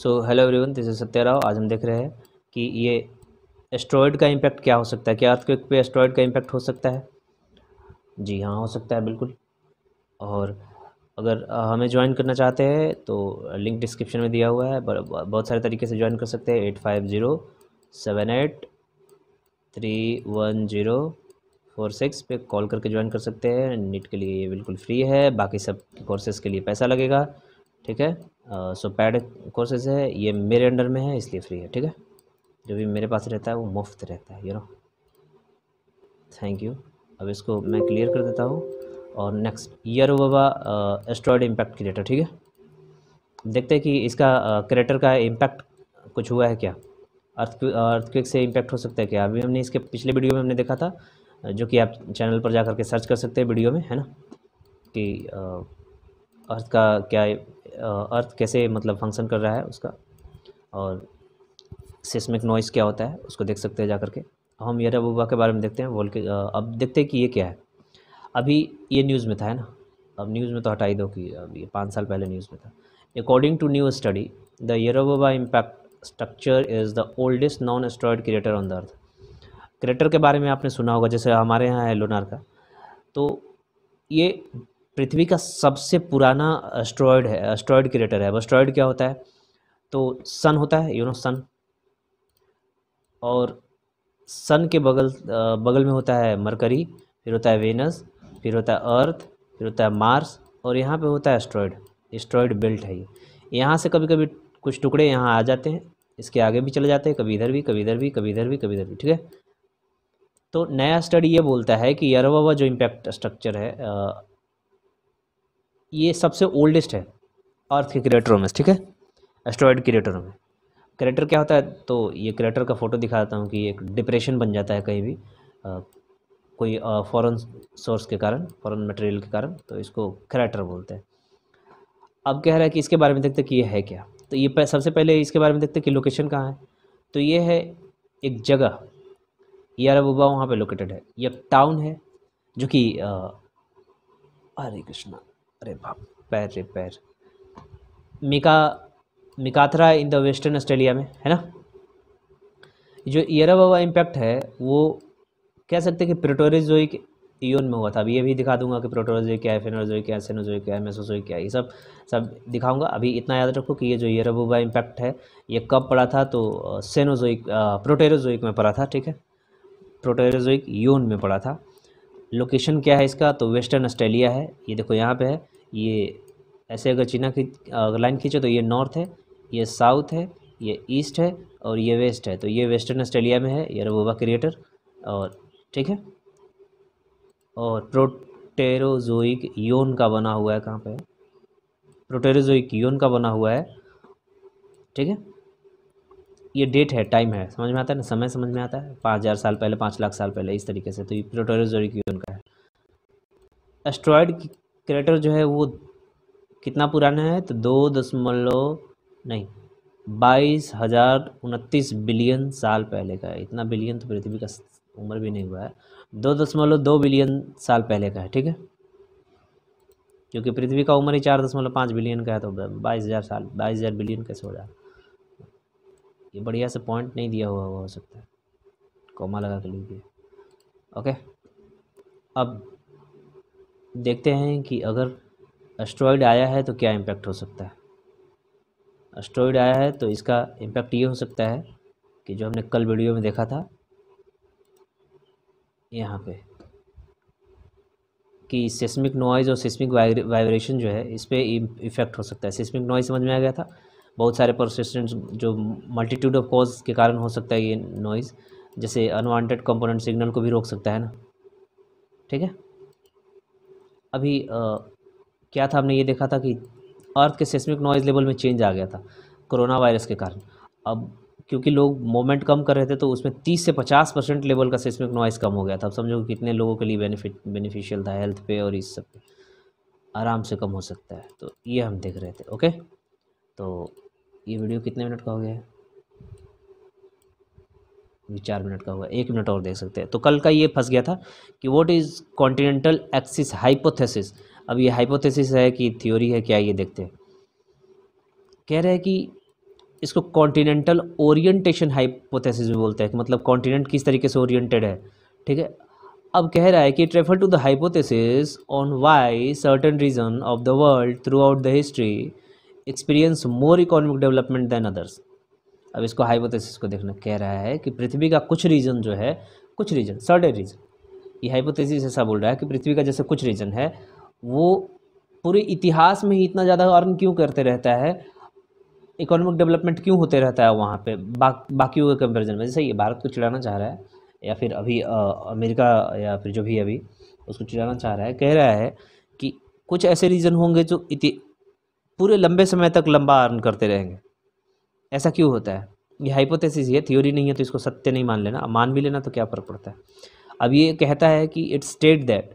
so hello everyone this is Rao आज हम देख रहे हैं कि ये एस्ट्रॉयड का इम्पैक्ट क्या हो सकता है क्या आपके पे एस्ट्रॉयड का इम्पैक्ट हो सकता है जी हाँ हो सकता है बिल्कुल और अगर हमें ज्वाइन करना चाहते हैं तो लिंक डिस्क्रिप्शन में दिया हुआ है बहुत सारे तरीके से ज्वाइन कर सकते हैं eight five zero seven eight three one zero four six पे कॉल करके ज्वाइन कर सकते हैं नीट के लिए ये बिल्कुल फ्री है बाकी सब कोर्सेज़ के लिए पैसा लगेगा ठीक है सो पैड कोर्सेज है ये मेरे अंडर में है इसलिए फ्री है ठीक है जो भी मेरे पास रहता है वो मुफ्त रहता है यू नो थैंक यू अब इसको मैं क्लियर कर देता हूँ और नेक्स्ट ईयर वबा एस्ट्रॉयड इम्पैक्ट क्रिएटर ठीक है देखते हैं कि इसका क्रिएटर का इम्पैक्ट कुछ हुआ है क्या अर्थ अर्थक्विक से इम्पैक्ट हो सकता है क्या अभी हमने इसके पिछले वीडियो में हमने देखा था जो कि आप चैनल पर जा करके सर्च कर सकते हैं वीडियो में है ना कि अर्थ का क्या अर्थ कैसे मतलब फंक्शन कर रहा है उसका और सिस्मिक नॉइस क्या होता है उसको देख सकते हैं जा करके हम यरा के बारे में देखते हैं के अब देखते हैं कि ये क्या है अभी ये न्यूज़ में था है ना अब न्यूज़ में तो हटाई दो कि अब ये पाँच साल पहले न्यूज़ में था according to new study the Yarrabubba impact structure is the oldest non asteroid crater on the earth crater के बारे में आपने सुना होगा जैसे हमारे यहाँ है लोनार का तो ये पृथ्वी का सबसे पुराना एस्ट्रॉयड है एस्ट्रॉयड क्रिएटर है एस्ट्रॉयड क्या होता है तो सन होता है यू नो सन और सन के बगल बगल में होता है मरकरी फिर होता है वेनस फिर होता है अर्थ फिर होता है मार्स और यहाँ पे होता है एस्ट्रॉयड एस्ट्रॉयड बेल्ट है ये यहाँ से कभी कभी कुछ टुकड़े यहाँ आ जाते हैं इसके आगे भी चले जाते हैं कभी इधर भी कभी इधर भी कभी इधर भी कभी इधर भी ठीक है तो नया स्टडी ये बोलता है कि यरवा जो इम्पैक्ट स्ट्रक्चर है ये सबसे ओल्डेस्ट है अर्थ के क्रिएटरों में ठीक है एस्ट्रॉयड क्रेटरों में क्रिएटर क्या होता है तो ये क्रिएटर का फ़ोटो दिखाता हूँ कि एक डिप्रेशन बन जाता है कहीं भी आ, कोई फॉरेन सोर्स के कारण फॉरेन मटेरियल के कारण तो इसको क्रैटर बोलते हैं अब कह रहा है कि इसके बारे में देखते कि ये है क्या तो ये सबसे पहले इसके बारे में देखते कि लोकेशन कहाँ है तो ये है एक जगह यार वहाँ पे लोकेटेड है ये टाउन है जो कि हरे कृष्णा अरे बाप पैर रे पैर मिका Meekatharra in the western Australia में है ना जो इरा बाबा इम्पैक्ट है वो कह सकते हैं कि प्रोटोरिजोइक ईओन में हुआ था अभी ये भी दिखा दूंगा कि प्रोटोरिजोइ क्या है फेनोजोई क्या है सेनोजोई क्या है मेसोजोई क्या है ये सब सब दिखाऊंगा अभी इतना याद रखो कि ये जो येरबोबा इम्पैक्ट है ये कब पड़ा था तो सेनोजोइक प्रोटेरोजोइक में पड़ा था ठीक है प्रोटेरोजोइक यून में पड़ा था लोकेशन क्या है इसका तो वेस्टर्न ऑस्ट्रेलिया है ये देखो यहाँ पर है ये ऐसे अगर चीना अगर लाइन खींचो तो ये नॉर्थ है ये साउथ है ये ईस्ट है और ये वेस्ट है तो ये वेस्टर्न ऑस्ट्रेलिया में है ये रबोबा क्रिएटर और ठीक है और प्रोटेरोजोइक योन का बना हुआ है कहाँ पे प्रोटेरोजोइक योन का बना हुआ है ठीक है ये डेट है टाइम है समझ में आता है ना समय समझ में आता है पाँच हज़ार साल पहले पाँच लाख साल पहले इस तरीके से तो ये प्रोटेरोजोइक योन का है एस्ट्रॉयड क्रेटर जो है वो कितना पुराना है तो दो दशमलव नहीं बाईस हजार उनतीस बिलियन साल पहले का है इतना बिलियन तो पृथ्वी का उम्र भी नहीं हुआ है दो दशमलव दो बिलियन साल पहले का है ठीक है क्योंकि पृथ्वी का उम्र ही चार दशमलव पाँच बिलियन का है तो बाईस हज़ार साल बाईस हज़ार बिलियन कैसे हो जाए ये बढ़िया से पॉइंट नहीं दिया हुआ हो सकता है कॉमा लगा के लीजिए ओके अब देखते हैं कि अगर एस्ट्रॉयड आया है तो क्या इम्पैक्ट हो सकता है एस्ट्रॉयड आया है तो इसका इम्पैक्ट ये हो सकता है कि जो हमने कल वीडियो में देखा था यहाँ पे कि सिस्मिक नॉइज़ और सिस्मिक वाइब्रेशन जो है इस पर इफेक्ट हो सकता है सिस्मिक नॉइज़ समझ में आ गया था बहुत सारे परसिस्टेंट जो मल्टीट्यूड ऑफ कॉज के कारण हो सकता है ये नॉइज़ जैसे अनवांटेड कंपोनेंट सिग्नल को भी रोक सकता है ना ठीक है अभी आ, क्या था हमने ये देखा था कि अर्थ के सेस्मिक नॉइज़ लेवल में चेंज आ गया था कोरोना वायरस के कारण अब क्योंकि लोग मोमेंट कम कर रहे थे तो उसमें 30 से 50 परसेंट लेवल का सेस्मिक नॉइज़ कम हो गया था अब समझो कितने लोगों के लिए बेनिफिट बेनिफिशियल था हेल्थ पे और इस सब पे आराम से कम हो सकता है तो ये हम देख रहे थे ओके तो ये वीडियो कितने मिनट का हो गया है ये चार मिनट का हुआ एक मिनट और देख सकते हैं तो कल का ये फंस गया था कि what is continental axis hypothesis अब ये हाइपोथेसिस है कि थ्योरी है क्या ये देखते हैं कह रहे हैं कि इसको कॉन्टिनेंटल ओरिएंटेशन हाइपोथेसिस भी बोलते हैं मतलब कॉन्टिनेंट किस तरीके से ओरिएंटेड है ठीक है अब कह रहा है कि refer to the hypothesis on why certain region of the world throughout the history experience more economic development than others अब इसको हाइपोथेसिस को देखना कह रहा है कि पृथ्वी का कुछ रीजन जो है कुछ रीजन सडन रीजन ये हाइपोथेसिस ऐसा बोल रहा है कि पृथ्वी का जैसे कुछ रीजन है वो पूरे इतिहास में ही इतना ज़्यादा अर्न क्यों करते रहता है इकोनॉमिक डेवलपमेंट क्यों होते रहता है वहाँ पर बा, के कंपेरिजन में जैसे ये भारत को चिड़ाना चाह रहा है या फिर अभी आ, अमेरिका या फिर जो भी अभी उसको चिड़ाना चाह रहा है कह रहा है कि कुछ ऐसे रीज़न होंगे जो इति पूरे लंबे समय तक लंबा अर्न करते रहेंगे ऐसा क्यों होता है ये हाइपोथेसिस है थ्योरी नहीं है तो इसको सत्य नहीं मान लेना मान भी लेना तो क्या फ़र्क पड़ता है अब ये कहता है कि it's state that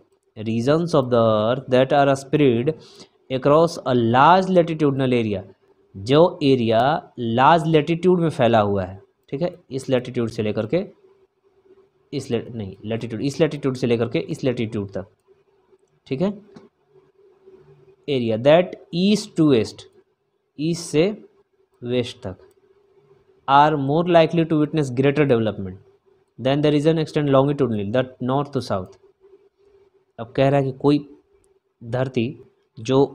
regions of the earth that are spread across a large latitudinal area जो एरिया लार्ज लेटिट्यूड में फैला हुआ है ठीक है इस लेटिट्यूड से लेकर के इस ले, नहीं लेटिट्यूड इस लेटिट्यूड से लेकर के इस लेटिट्यूड तक ठीक है area that east to west east से वेस्ट तक are more likely to witness greater development than the extend extend longitudinally that north to south अब कह रहा है कि कोई धरती जो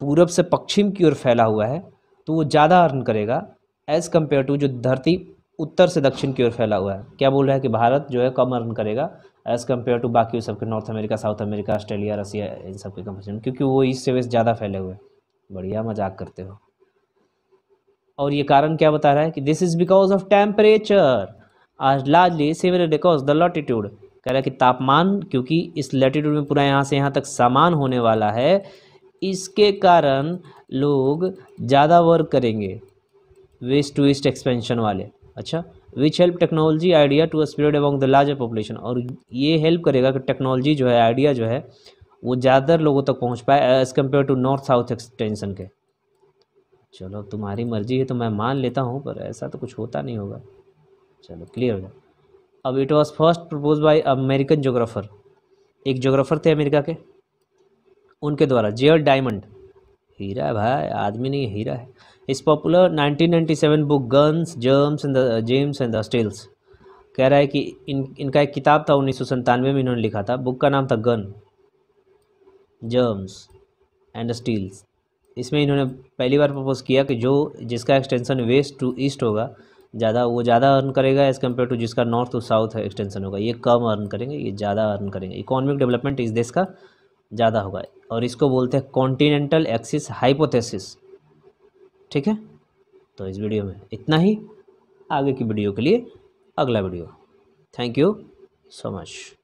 पूरब से पश्चिम की ओर फैला हुआ है तो वो ज़्यादा अर्न करेगा एज़ कम्पेयर टू जो धरती उत्तर से दक्षिण की ओर फैला हुआ है क्या बोल रहा है कि भारत जो है कम अर्न करेगा एज़ कम्पेयर टू बाकी सबके North America South America Australia Russia इन सबके कंपेरिजन क्योंकि वो ईस्ट से वेस्ट ज़्यादा फैले हुए हैं बढ़िया मजाक करते हो और ये कारण क्या बता रहा है कि this is because of temperature आज largely similar because the latitude कह रहा है कि तापमान क्योंकि इस लैटिट्यूड में पूरा यहाँ से यहाँ तक समान होने वाला है इसके कारण लोग ज़्यादा वर्क करेंगे वेस्ट टू वेस्ट एक्सपेंशन वाले अच्छा which help technology idea to spread among the larger population और ये हेल्प करेगा कि टेक्नोलॉजी जो है आइडिया जो है वो ज़्यादातर लोगों तक पहुँच पाए as compare to north south extension के चलो अब तुम्हारी मर्जी है तो मैं मान लेता हूँ पर ऐसा तो कुछ होता नहीं होगा चलो क्लियर हो अब it was first propose by American geographer एक जोग्राफ़र थे अमेरिका के उनके द्वारा जेअर डायमंड हीरा है भाई आदमी नहीं हीरा है इस popular 1997 book guns germs and जेम्स एंड द स्टेल्स कह रहा है कि इन इनका एक किताब था उन्नीस में इन्होंने लिखा था बुक का नाम था गन जर्म्स एंड स्टील्स इसमें इन्होंने पहली बार प्रपोज़ किया कि जो जिसका एक्सटेंसन वेस्ट टू ईस्ट होगा ज़्यादा वो ज़्यादा अर्न करेगा एज़ कम्पेयर टू जिसका नॉर्थ टू साउथ एक्सटेंसन होगा ये कम अर्न करेंगे ये ज़्यादा अर्न करेंगे इकोनॉमिक डेवलपमेंट इस देश का ज़्यादा होगा और इसको बोलते हैं कॉन्टीनेंटल एक्सिस हाइपोथेसिस ठीक है तो इस वीडियो में इतना ही आगे की वीडियो के लिए अगला video thank you so much